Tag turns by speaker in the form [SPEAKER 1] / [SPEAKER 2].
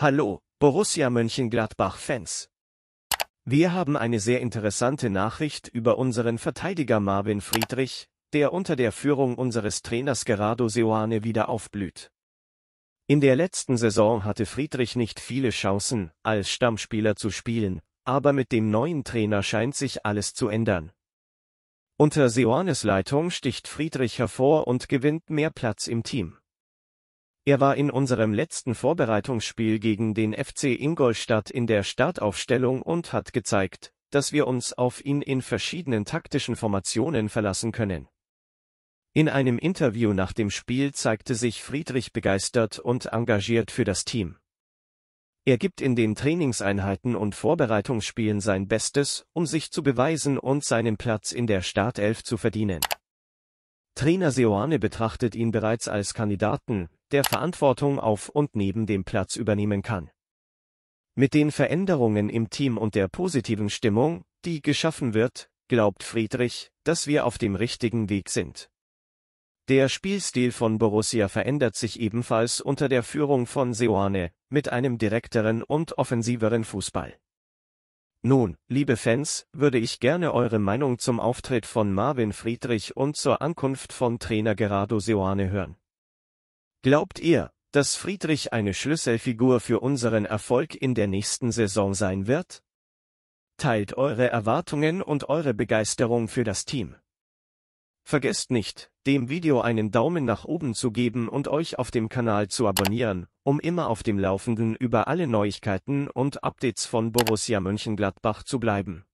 [SPEAKER 1] Hallo, Borussia Mönchengladbach-Fans. Wir haben eine sehr interessante Nachricht über unseren Verteidiger Marvin Friedrich, der unter der Führung unseres Trainers Gerardo Seoane wieder aufblüht. In der letzten Saison hatte Friedrich nicht viele Chancen, als Stammspieler zu spielen, aber mit dem neuen Trainer scheint sich alles zu ändern. Unter Seoanes Leitung sticht Friedrich hervor und gewinnt mehr Platz im Team. Er war in unserem letzten Vorbereitungsspiel gegen den FC Ingolstadt in der Startaufstellung und hat gezeigt, dass wir uns auf ihn in verschiedenen taktischen Formationen verlassen können. In einem Interview nach dem Spiel zeigte sich Friedrich begeistert und engagiert für das Team. Er gibt in den Trainingseinheiten und Vorbereitungsspielen sein Bestes, um sich zu beweisen und seinen Platz in der Startelf zu verdienen. Trainer Seoane betrachtet ihn bereits als Kandidaten, der Verantwortung auf und neben dem Platz übernehmen kann. Mit den Veränderungen im Team und der positiven Stimmung, die geschaffen wird, glaubt Friedrich, dass wir auf dem richtigen Weg sind. Der Spielstil von Borussia verändert sich ebenfalls unter der Führung von Seoane, mit einem direkteren und offensiveren Fußball. Nun, liebe Fans, würde ich gerne eure Meinung zum Auftritt von Marvin Friedrich und zur Ankunft von Trainer Gerardo Seoane hören. Glaubt ihr, dass Friedrich eine Schlüsselfigur für unseren Erfolg in der nächsten Saison sein wird? Teilt eure Erwartungen und eure Begeisterung für das Team. Vergesst nicht, dem Video einen Daumen nach oben zu geben und euch auf dem Kanal zu abonnieren, um immer auf dem Laufenden über alle Neuigkeiten und Updates von Borussia Mönchengladbach zu bleiben.